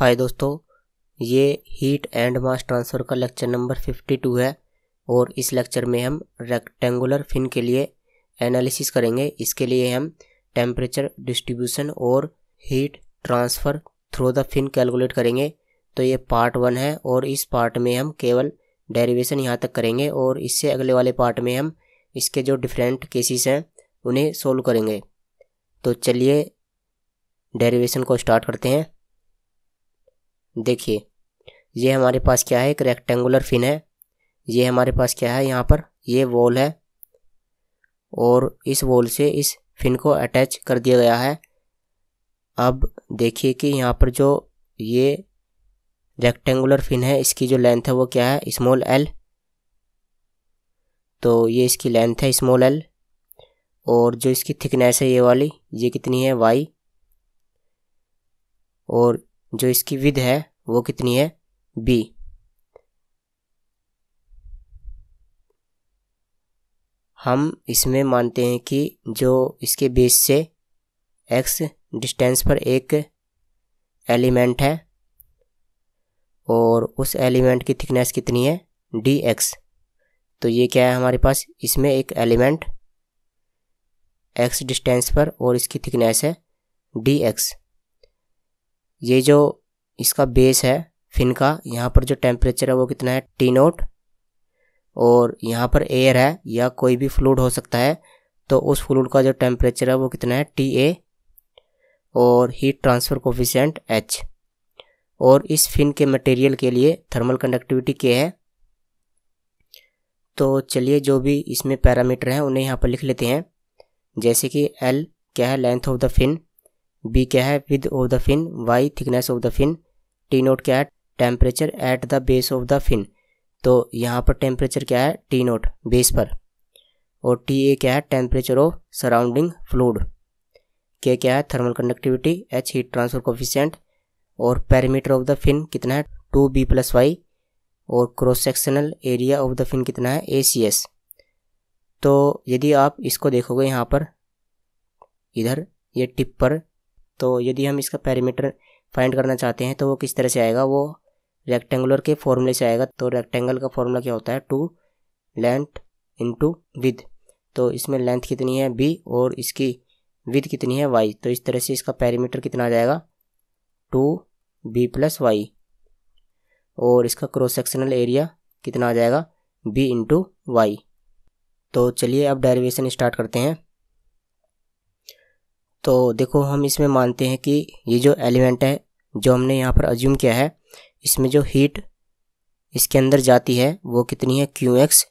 हाय दोस्तों ये heat and mass transfer का लेक्चर नंबर 52 है और इस लेक्चर में हम रेक्टेंगुलर फिन के लिए एनालिसिस करेंगे इसके लिए हम टेम्परेचर डिस्ट्रीब्यूशन और heat transfer through the fin calculate करेंगे तो ये पार्ट वन है और इस पार्ट में हम केवल डेरिवेशन यहाँ तक करेंगे और इससे अगले वाले पार्ट में हम इसके जो डिफरेंट केसेस हैं उन्हें सोल्व करेंगे तो चलिए डेरिवेशन को स्टार्ट करते हैं देखिए ये हमारे पास क्या है एक रेक्टेंगुलर फिन है ये हमारे पास क्या है यहाँ पर ये वॉल है और इस वॉल से इस फिन को अटैच कर दिया गया है अब देखिए कि यहाँ पर जो ये रेक्टेंगुलर फिन है इसकी जो लेंथ है वो क्या है स्मॉल एल तो ये इसकी लेंथ है स्मॉल एल और जो इसकी थिकनेस है ये वाली ये कितनी है वाई और जो इसकी विध है वो कितनी है बी हम इसमें मानते हैं कि जो इसके बेस से एक्स डिस्टेंस पर एक एलिमेंट है और उस एलिमेंट की थिकनेस कितनी है डी एक्स तो ये क्या है हमारे पास इसमें एक एलिमेंट एक्स डिस्टेंस पर और इसकी थिकनेस है डी एक्स ये जो इसका बेस है फिन का यहाँ पर जो टेम्परेचर है वो कितना है टी नोट और यहाँ पर एयर है या कोई भी फ्लूड हो सकता है तो उस फ्लूड का जो टेम्परेचर है वो कितना है टी ए और हीट ट्रांसफ़र कोफिशेंट एच और इस फिन के मटेरियल के लिए थर्मल कंडक्टिविटी के है तो चलिए जो भी इसमें पैरामीटर हैं उन्हें यहाँ पर लिख लेते हैं जैसे कि एल क्या है length of the fin B क्या है width of the fin Y thickness of the fin T naught क्या है temperature at the base of the fin तो यहाँ पर टेम्परेचर क्या है टी नोट बेस पर और टी ए क्या है टेम्परेचर ऑफ सराउंडिंग फ्लूड के क्या है thermal conductivity H heat transfer coefficient और पैरामीटर ऑफ द फिन कितना है टू बी प्लस वाई और cross sectional area of the fin कितना है ए सी एस तो यदि आप इसको देखोगे यहाँ पर इधर ये टिप पर तो यदि हम इसका पैरामीटर फाइंड करना चाहते हैं तो वो किस तरह से आएगा वो रेक्टेंगुलर के फॉर्मूले से आएगा तो रेक्टेंगल का फॉर्मूला क्या होता है टू लेंथ इंटू विद तो इसमें लेंथ कितनी है बी और इसकी विद कितनी है वाई तो इस तरह से इसका पैरीमीटर कितना आ जाएगा टू बी प्लस वाई और इसका क्रॉस सेक्शनल एरिया कितना आ जाएगा बी इंटू वाई तो चलिए अब डेरिवेशन स्टार्ट करते हैं तो देखो हम इसमें मानते हैं कि ये जो एलिमेंट है जो हमने यहाँ पर अज्यूम किया है इसमें जो हीट इसके अंदर जाती है वो कितनी है क्यू एक्स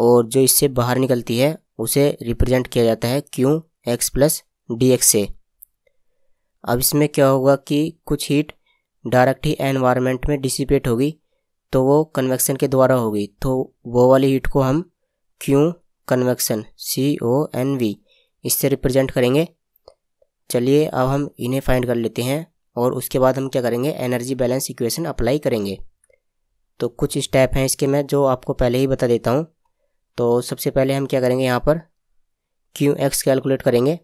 और जो इससे बाहर निकलती है उसे रिप्रेजेंट किया जाता है Q X plus D X से अब इसमें क्या होगा कि कुछ हीट डायरेक्ट ही एनवायरमेंट में डिसिपेट होगी तो वो कन्वेक्शन के द्वारा होगी तो वो वाली हीट को हम Q convection C O N V इससे रिप्रेजेंट करेंगे चलिए अब हम इन्हें फाइंड कर लेते हैं और उसके बाद हम क्या करेंगे एनर्जी बैलेंस इक्वेशन अप्लाई करेंगे तो कुछ स्टेप हैं इसके मैं जो आपको पहले ही बता देता हूँ तो सबसे पहले हम क्या करेंगे यहाँ पर क्यू एक्स कैलकुलेट करेंगे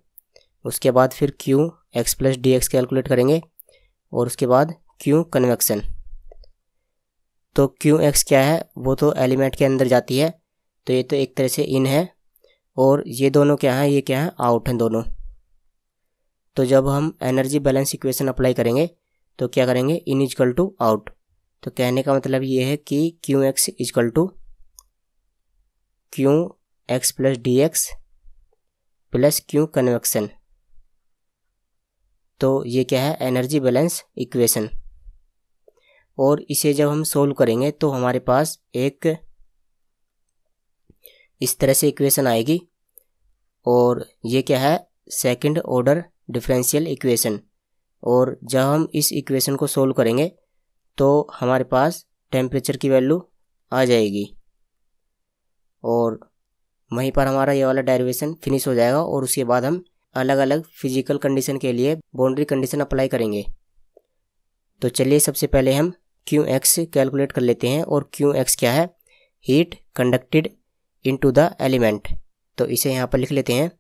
उसके बाद फिर Q X plus D X calculate करेंगे और उसके बाद क्यू कन्वेक्शन तो क्यू एक्स क्या है वो तो एलिमेंट के अंदर जाती है तो ये तो एक तरह से इन है और ये दोनों क्या हैं ये क्या है आउट हैं दोनों तो जब हम एनर्जी बैलेंस इक्वेशन अप्लाई करेंगे तो क्या करेंगे इन इजकल टू आउट तो कहने का मतलब ये है कि Q X equal to Q X plus D X plus Q convection तो ये क्या है एनर्जी बैलेंस इक्वेशन और इसे जब हम सोल्व करेंगे तो हमारे पास एक इस तरह से इक्वेशन आएगी और ये क्या है सेकंड ऑर्डर डिफरेंशियल इक्वेशन और जब हम इस इक्वेशन को सोल्व करेंगे तो हमारे पास टेम्परेचर की वैल्यू आ जाएगी और वहीं पर हमारा ये वाला डेरिवेशन फिनिश हो जाएगा और उसके बाद हम अलग अलग फिजिकल कंडीशन के लिए बाउंड्री कंडीशन अप्लाई करेंगे तो चलिए सबसे पहले हम क्यू एक्स कैलकुलेट कर लेते हैं और क्यू एक्स क्या है heat conducted into the element तो इसे यहाँ पर लिख लेते हैं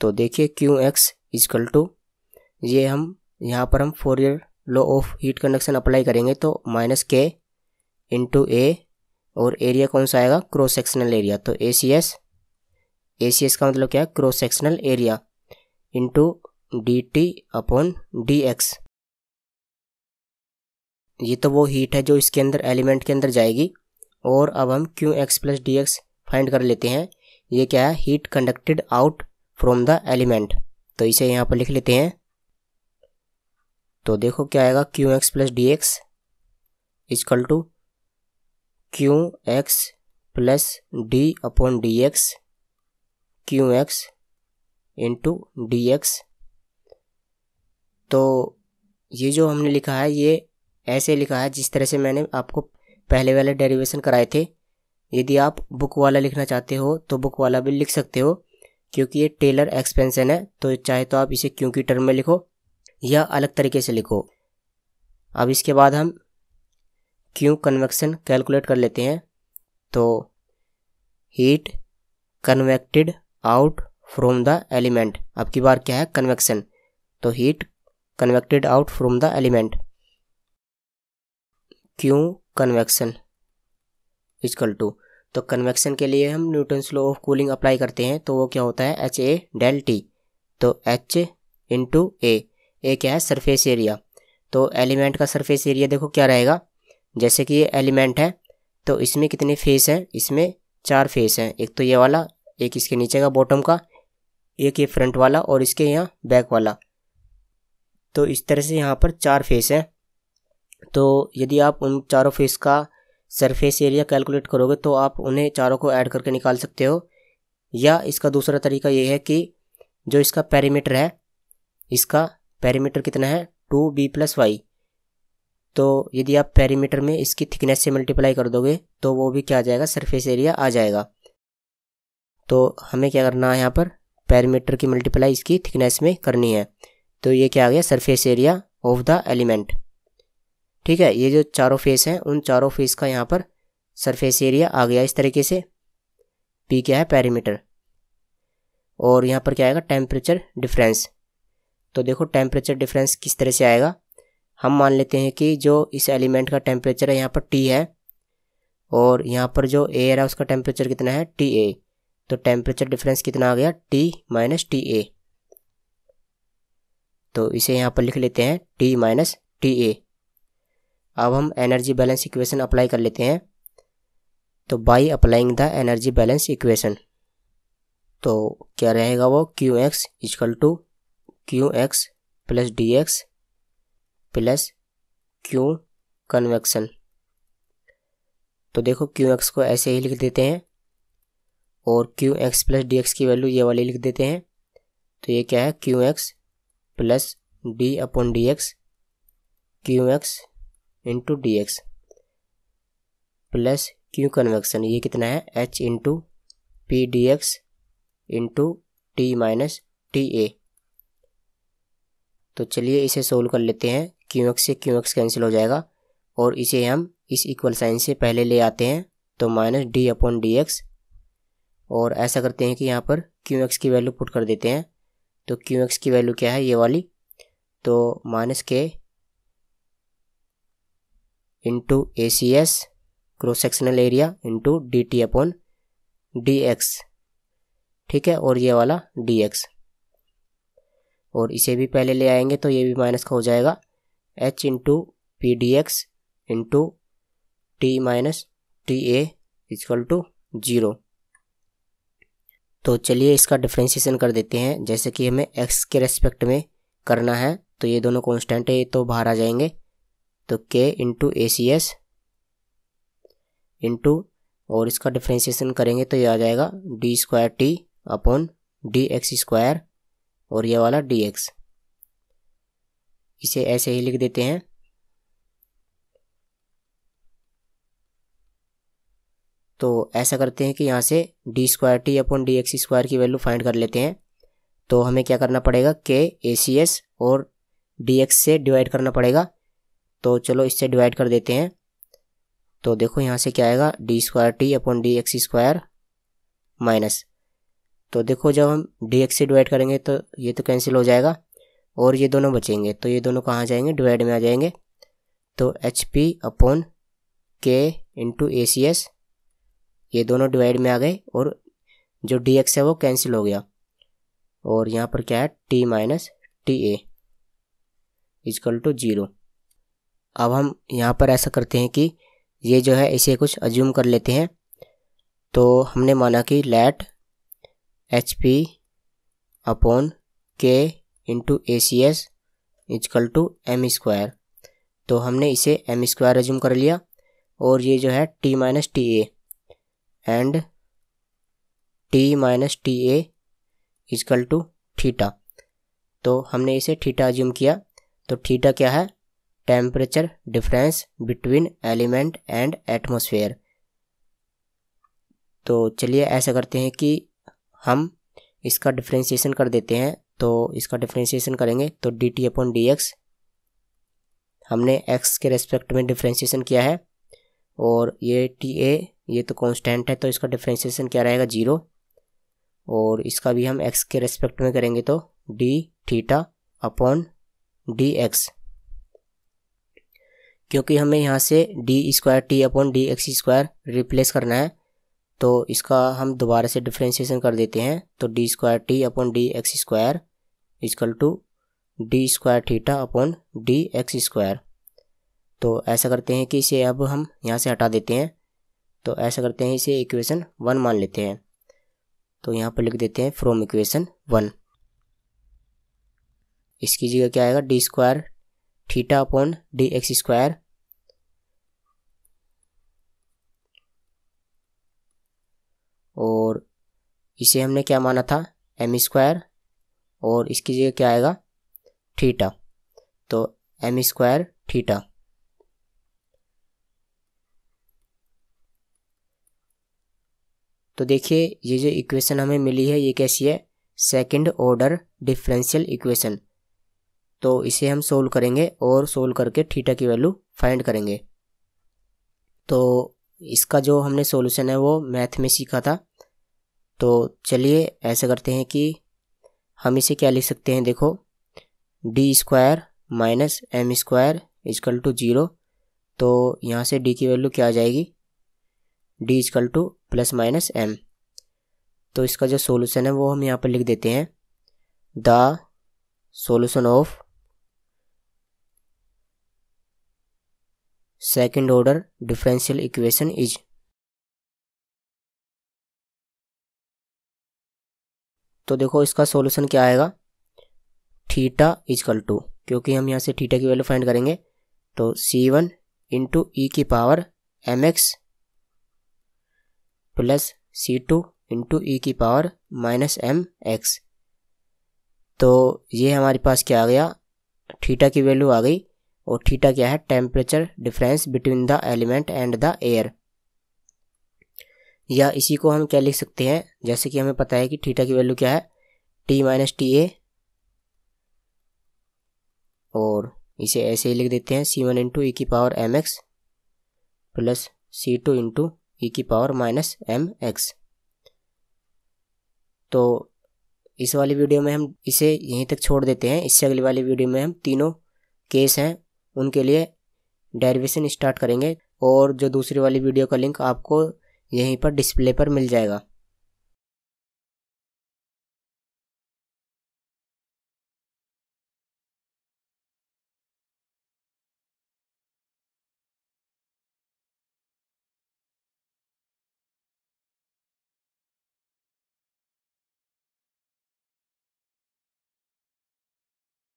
तो देखिए क्यू एक्स इजकल टू ये हम यहाँ पर हम Fourier law of heat conduction apply करेंगे तो माइनस के इंटू ए और एरिया कौन सा आएगा क्रॉस सेक्शनल एरिया तो ए C S A C S का मतलब क्या है cross sectional area into D T upon D X ये तो वो हीट है जो इसके अंदर एलिमेंट के अंदर जाएगी और अब हम Q X plus D X find कर लेते हैं ये क्या है heat conducted out from the element तो इसे यहाँ पर लिख लेते हैं तो देखो क्या आएगा Q X plus D X equal to Q X plus D upon D X Q X into D X तो ये जो हमने लिखा है ये ऐसे लिखा है जिस तरह से मैंने आपको पहले वाले डेरिवेशन कराए थे यदि आप बुक वाला लिखना चाहते हो तो बुक वाला भी लिख सकते हो क्योंकि ये टेलर एक्सपेंसन है तो चाहे तो आप इसे क्योंकि टर्म में लिखो या अलग तरीके से लिखो अब इसके बाद हम क्यों कन्वेक्शन कैलकुलेट कर लेते हैं तो heat convected out from the element अब की बार क्या है कन्वेक्शन तो heat convected out from the element Q convection equal to तो कन्वेक्शन के लिए हम Newton's law of cooling apply करते हैं तो वो क्या होता है एच ए डेल टी तो एच इन ए ए क्या है सरफेस एरिया तो एलिमेंट का सरफेस एरिया देखो क्या रहेगा जैसे कि ये एलिमेंट है तो इसमें कितने फेस हैं इसमें चार फेस हैं एक तो ये वाला एक इसके नीचे का बॉटम का एक ये फ्रंट वाला और इसके यहाँ बैक वाला तो इस तरह से यहाँ पर चार फेस हैं तो यदि आप उन चारों फेस का सरफेस एरिया कैलकुलेट करोगे तो आप उन्हें चारों को ऐड करके निकाल सकते हो या इसका दूसरा तरीका ये है कि जो इसका पैरीमीटर है इसका पैरीमीटर कितना है टू बी प्लस वाई तो यदि आप पैरीमीटर में इसकी थिकनेस से मल्टीप्लाई कर दोगे तो वो भी क्या आ जाएगा सरफेस एरिया आ जाएगा तो हमें क्या करना है यहाँ पर पैरीमीटर की मल्टीप्लाई इसकी थिकनेस में करनी है तो ये क्या आ गया surface area of the element ठीक है ये जो चारों फेस हैं उन चारों फेस का यहाँ पर सरफेस एरिया आ गया इस तरीके से पी क्या है पैरीमीटर और यहाँ पर क्या आएगा टेम्परेचर डिफरेंस तो देखो टेम्परेचर डिफरेंस किस तरह से आएगा हम मान लेते हैं कि जो इस एलिमेंट का टेम्परेचर है यहाँ पर टी है और यहाँ पर जो एयर है उसका टेम्परेचर कितना है टी ए तो टेम्परेचर डिफरेंस कितना आ गया टी माइनस टी ए तो इसे यहाँ पर लिख लेते हैं टी माइनस टी ए अब हम एनर्जी बैलेंस इक्वेशन अप्लाई कर लेते हैं तो by applying the energy balance equation तो क्या रहेगा वो Q X equal to Q X plus D X plus Q convection तो देखो क्यू एक्स को ऐसे ही लिख देते हैं और Q X plus D X की वैल्यू ये वाली लिख देते हैं तो ये क्या है Q X plus D upon D X Q X into D X plus Q convection ये कितना है H into P D X into T minus T A तो चलिए इसे सोल्व कर लेते हैं क्यू एक्स से क्यू एक्स कैंसिल हो जाएगा और इसे हम इस इक्वल साइन से पहले ले आते हैं तो minus D upon D X और ऐसा करते हैं कि यहाँ पर क्यू एक्स की वैल्यू पुट कर देते हैं तो क्यू एक्स की वैल्यू क्या है ये वाली तो minus K into A C S cross sectional area into D T upon D X ठीक है और ये वाला डी एक्स और इसे भी पहले ले आएंगे तो ये भी माइनस का हो जाएगा H into P D X into T minus T A is equal to zero तो चलिए इसका डिफ्रेंशिएशन कर देते हैं जैसे कि हमें एक्स के रेस्पेक्ट में करना है तो ये दोनों कॉन्स्टेंट है ये तो बाहर आ जाएंगे तो K into A C S into और इसका डिफ्रेंशिएशन करेंगे तो ये आ जाएगा D square T upon D X square और ये वाला डी एक्स इसे ऐसे ही लिख देते हैं तो ऐसा करते हैं कि यहाँ से D square T upon D X square की वैल्यू फाइंड कर लेते हैं तो हमें क्या करना पड़ेगा के ए सी एस और डी एक्स से डिवाइड करना पड़ेगा तो चलो इससे डिवाइड कर देते हैं तो देखो यहाँ से क्या आएगा D square T upon D X square minus तो देखो जब हम डी एक्स से डिवाइड करेंगे तो ये तो कैंसिल हो जाएगा और ये दोनों बचेंगे तो ये दोनों कहाँ जाएंगे डिवाइड में आ जाएंगे तो H P upon K into A C S ये दोनों डिवाइड में आ गए और जो डी एक्स है वो कैंसिल हो गया और यहाँ पर क्या है T minus T A is equal to zero अब हम यहाँ पर ऐसा करते हैं कि ये जो है इसे कुछ अज्यूम कर लेते हैं तो हमने माना कि let H P upon K into A C S is equal to M square तो हमने इसे एम स्क्वायर एज्यूम कर लिया और ये जो है T minus T A and T minus T A is equal to theta तो हमने इसे थीटा एज्यूम किया तो थीटा क्या है temperature difference between element and atmosphere तो चलिए ऐसा करते हैं कि हम इसका डिफ्रेंसीसन कर देते हैं तो इसका डिफ्रेंसीसन करेंगे तो D T upon D X हमने एक्स के रेस्पेक्ट में डिफ्रेंशिएशन किया है और ये टी ए ये तो कांस्टेंट है तो इसका डिफ्रेंशिएशन क्या रहेगा जीरो और इसका भी हम एक्स के रेस्पेक्ट में करेंगे तो D theta upon D X क्योंकि हमें यहाँ से D square T upon D X square replace करना है तो इसका हम दोबारा से डिफ्रेंशिएशन कर देते हैं तो D square T upon D X square is equal to D square theta upon D X square तो ऐसा करते हैं कि इसे अब हम यहाँ से हटा देते हैं तो ऐसा करते हैं इसे इक्वेशन वन मान लेते हैं तो यहाँ पर लिख देते हैं फ्रॉम इक्वेशन वन इसकी जगह क्या आएगा D square theta upon D X square और इसे हमने क्या माना था एम स्क्वायर और इसकी जगह क्या आएगा थीटा तो एम स्क्वायर थीटा तो देखिए ये जो इक्वेशन हमें मिली है ये कैसी है सेकंड ऑर्डर डिफरेंशियल इक्वेशन तो इसे हम सोल्व करेंगे और सोल्व करके थीटा की वैल्यू फाइंड करेंगे तो इसका जो हमने सॉल्यूशन है वो मैथ में सीखा था तो चलिए ऐसा करते हैं कि हम इसे क्या लिख सकते हैं देखो D square minus M square is equal to zero तो यहाँ से डी की वैल्यू क्या आ जाएगी D is equal to plus minus M तो इसका जो सॉल्यूशन है वो हम यहाँ पर लिख देते हैं the solution of second order differential equation is तो देखो इसका सॉल्यूशन क्या आएगा थीटा इजकल टू क्योंकि हम यहाँ से थीटा की वैल्यू फाइंड करेंगे तो सी वन इंटू ई की power M X plus C two into E की पावर माइनस एम एक्स तो ये हमारे पास क्या आ गया थीटा की वैल्यू आ गई और थीटा क्या है temperature difference between the element and the air या इसी को हम क्या लिख सकते हैं जैसे कि हमें पता है कि थीटा की वैल्यू क्या है टी माइनस टी ए और इसे ऐसे ही लिख देते हैं सी वन इंटू ई की power M X plus C two into E की पावर माइनस एम एक्स तो इस वाली वीडियो में हम इसे यहीं तक छोड़ देते हैं इससे अगली वाली वीडियो में हम तीनों केस हैं उनके लिए डेरिवेशन स्टार्ट करेंगे और जो दूसरी वाली वीडियो का लिंक आपको यहीं पर डिस्प्ले पर मिल जाएगा